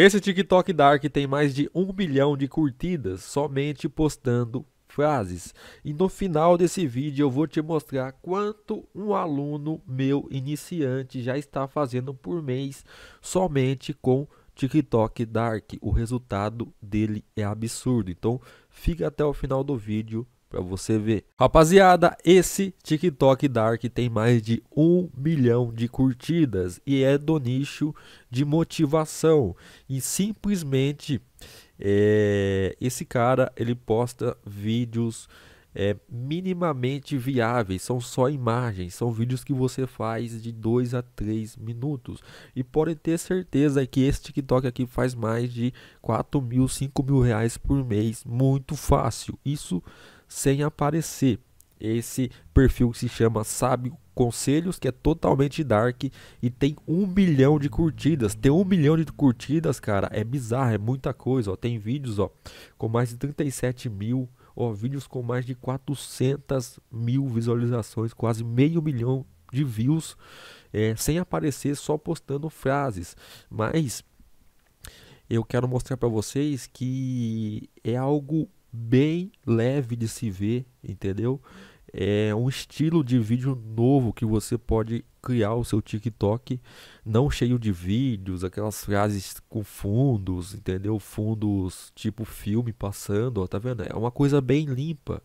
Esse TikTok Dark tem mais de um milhão de curtidas somente postando frases. E no final desse vídeo eu vou te mostrar quanto um aluno meu iniciante já está fazendo por mês somente com TikTok Dark. O resultado dele é absurdo. Então fica até o final do vídeo para você ver. Rapaziada, esse TikTok Dark tem mais de um milhão de curtidas e é do nicho de motivação. E simplesmente é, esse cara ele posta vídeos é, minimamente viáveis, são só imagens, são vídeos que você faz de 2 a 3 minutos. E podem ter certeza que esse TikTok aqui faz mais de 4 mil, 5 mil reais por mês, muito fácil. Isso sem aparecer. Esse perfil que se chama Sábio Conselhos, que é totalmente dark e tem um milhão de curtidas. Tem um milhão de curtidas, cara. É bizarro, é muita coisa. Ó. Tem vídeos ó, com mais de 37 mil, ó, vídeos com mais de 400 mil visualizações, quase meio milhão de views, é, sem aparecer, só postando frases. Mas eu quero mostrar para vocês que é algo bem leve de se ver, entendeu? É um estilo de vídeo novo que você pode criar o seu TikTok, não cheio de vídeos, aquelas frases com fundos, entendeu? Fundos tipo filme passando, ó, tá vendo? É uma coisa bem limpa,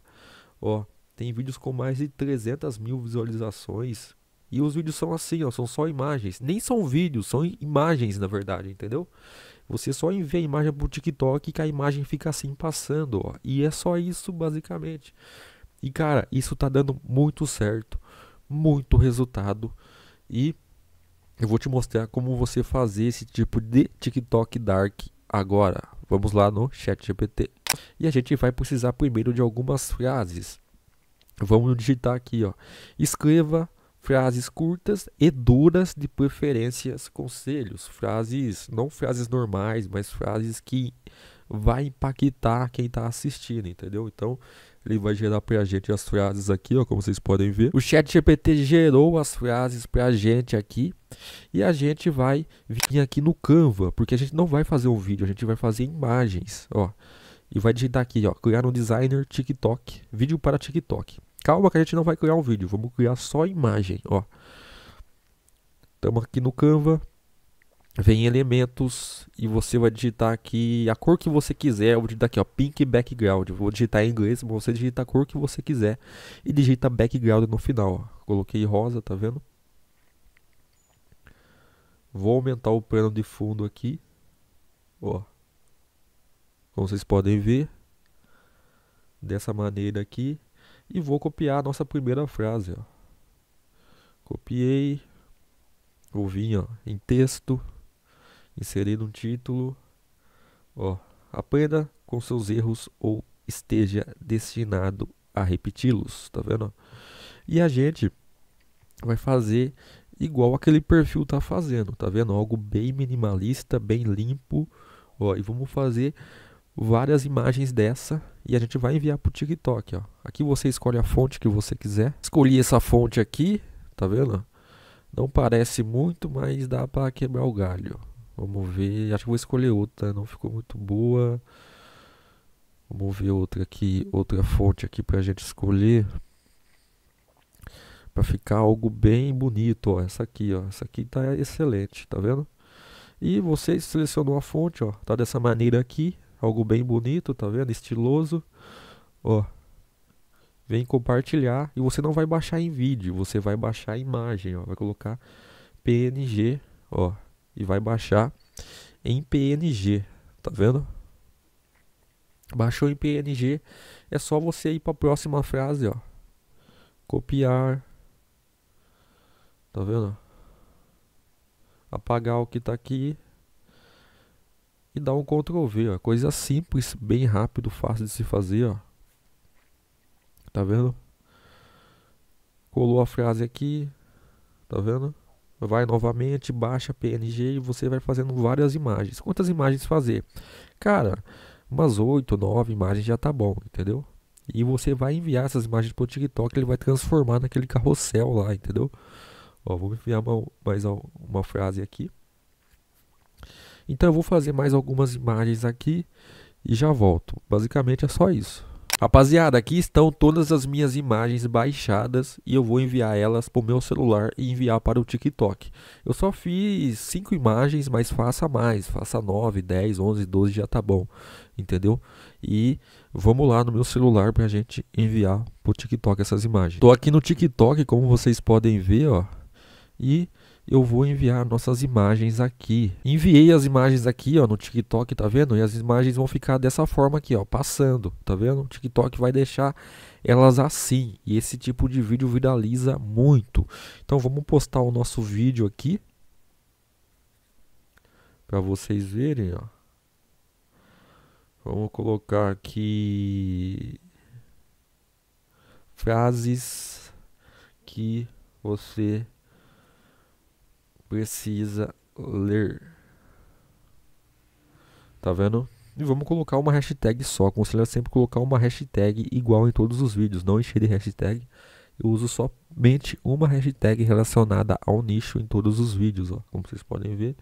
ó. Tem vídeos com mais de 300 mil visualizações, e os vídeos são assim, ó, são só imagens. Nem são vídeos, são imagens na verdade, entendeu? Você só envia a imagem pro TikTok que a imagem fica assim passando, ó. E é só isso basicamente. E cara, isso tá dando muito certo, muito resultado e eu vou te mostrar como você fazer esse tipo de TikTok Dark agora. Vamos lá no Chat GPT E a gente vai precisar primeiro de algumas frases. Vamos digitar aqui, ó. Escreva frases curtas e duras, de preferências conselhos, frases, não frases normais, mas frases que vai impactar quem está assistindo, entendeu? Então, ele vai gerar para a gente as frases aqui, ó, como vocês podem ver. O chat GPT gerou as frases para a gente aqui e a gente vai vir aqui no Canva, porque a gente não vai fazer um vídeo, a gente vai fazer imagens, ó. E vai digitar aqui, ó, criar um designer TikTok, vídeo para TikTok. Calma que a gente não vai criar um vídeo, vamos criar só a imagem, ó. Estamos aqui no Canva, vem elementos e você vai digitar aqui a cor que você quiser. Eu vou digitar aqui, ó, pink background. Vou digitar em inglês, você digita a cor que você quiser e digita background no final. Ó. Coloquei rosa, tá vendo? Vou aumentar o plano de fundo aqui, ó. Como vocês podem ver, dessa maneira aqui e vou copiar a nossa primeira frase. Ó. Copiei, vou vir ó, em texto, inserir um título. Ó, aprenda com seus erros ou esteja destinado a repeti-los, tá vendo? E a gente vai fazer igual aquele perfil tá fazendo, tá vendo? Algo bem minimalista, bem limpo, ó, e vamos fazer várias imagens dessa e a gente vai enviar para o TikTok. Ó. Aqui você escolhe a fonte que você quiser. Escolhi essa fonte aqui, tá vendo? Não parece muito, mas dá para quebrar o galho. Vamos ver, acho que vou escolher outra, não ficou muito boa. Vamos ver outra aqui, outra fonte aqui para a gente escolher. para ficar algo bem bonito, ó. Essa aqui, ó. Essa aqui está excelente, tá vendo? E você selecionou a fonte, ó. Tá dessa maneira aqui algo bem bonito, tá vendo? Estiloso. Ó. Vem compartilhar e você não vai baixar em vídeo, você vai baixar imagem, ó, vai colocar PNG, ó, e vai baixar em PNG, tá vendo? Baixou em PNG, é só você ir para a próxima frase, ó. Copiar. Tá vendo? Apagar o que tá aqui e dá um Ctrl V, ó. Coisa simples, bem rápido, fácil de se fazer, ó. Tá vendo? Colou a frase aqui, tá vendo? Vai novamente, baixa PNG e você vai fazendo várias imagens. Quantas imagens fazer? Cara, umas 8, 9 imagens já tá bom, entendeu? E você vai enviar essas imagens pro TikTok, ele vai transformar naquele carrossel lá, entendeu? Ó, vou enviar mais uma frase aqui. Então eu vou fazer mais algumas imagens aqui e já volto. Basicamente é só isso. Rapaziada, aqui estão todas as minhas imagens baixadas e eu vou enviar elas para o meu celular e enviar para o TikTok. Eu só fiz 5 imagens, mas faça mais, faça 9, 10, 11, 12 já tá bom, entendeu? E vamos lá no meu celular para a gente enviar para o TikTok essas imagens. Estou aqui no TikTok, como vocês podem ver, ó, e eu vou enviar nossas imagens aqui. Enviei as imagens aqui, ó, no TikTok, tá vendo? E as imagens vão ficar dessa forma aqui, ó, passando, tá vendo? O TikTok vai deixar elas assim. E esse tipo de vídeo viraliza muito. Então vamos postar o nosso vídeo aqui para vocês verem, ó. Vamos colocar aqui frases que você precisa ler. Tá vendo? E vamos colocar uma hashtag só. Aconselho sempre colocar uma hashtag igual em todos os vídeos. Não encher de hashtag. Eu uso somente uma hashtag relacionada ao nicho em todos os vídeos. Ó. Como vocês podem ver.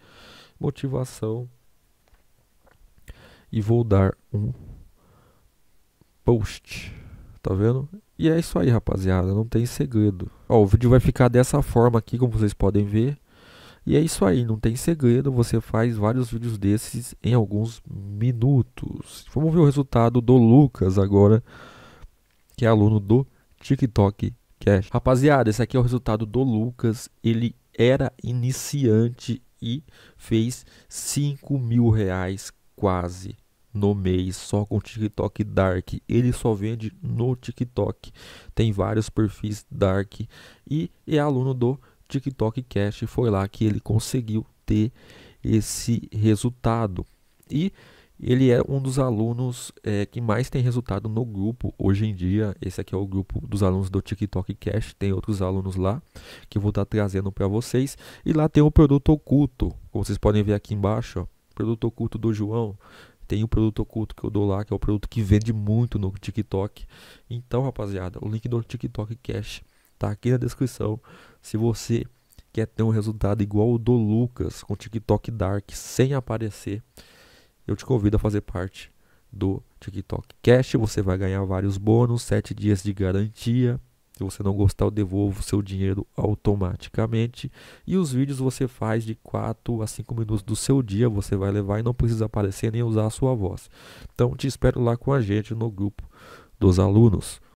Motivação. E vou dar um post. Tá vendo? E é isso aí, rapaziada. Não tem segredo. Ó, o vídeo vai ficar dessa forma aqui, como vocês podem ver. E é isso aí, não tem segredo, você faz vários vídeos desses em alguns minutos. Vamos ver o resultado do Lucas agora, que é aluno do TikTok Cash. Rapaziada, esse aqui é o resultado do Lucas, ele era iniciante e fez 5 mil reais quase no mês só com TikTok Dark. Ele só vende no TikTok. Tem vários perfis Dark e é aluno do TikTok TikTok Cash foi lá que ele conseguiu ter esse resultado. E ele é um dos alunos é, que mais tem resultado no grupo hoje em dia. Esse aqui é o grupo dos alunos do TikTok Cash. Tem outros alunos lá que eu vou estar tá trazendo para vocês. E lá tem o produto oculto, como vocês podem ver aqui embaixo. Ó, produto oculto do João. Tem o produto oculto que eu dou lá, que é o produto que vende muito no TikTok. Então, rapaziada, o link do TikTok Cash tá aqui na descrição. Se você quer ter um resultado igual o do Lucas com TikTok Dark sem aparecer, eu te convido a fazer parte do TikTok Cash. Você vai ganhar vários bônus, 7 dias de garantia. Se você não gostar, eu devolvo seu dinheiro automaticamente. E os vídeos você faz de 4 a 5 minutos do seu dia. Você vai levar e não precisa aparecer nem usar a sua voz. Então te espero lá com a gente no grupo dos alunos.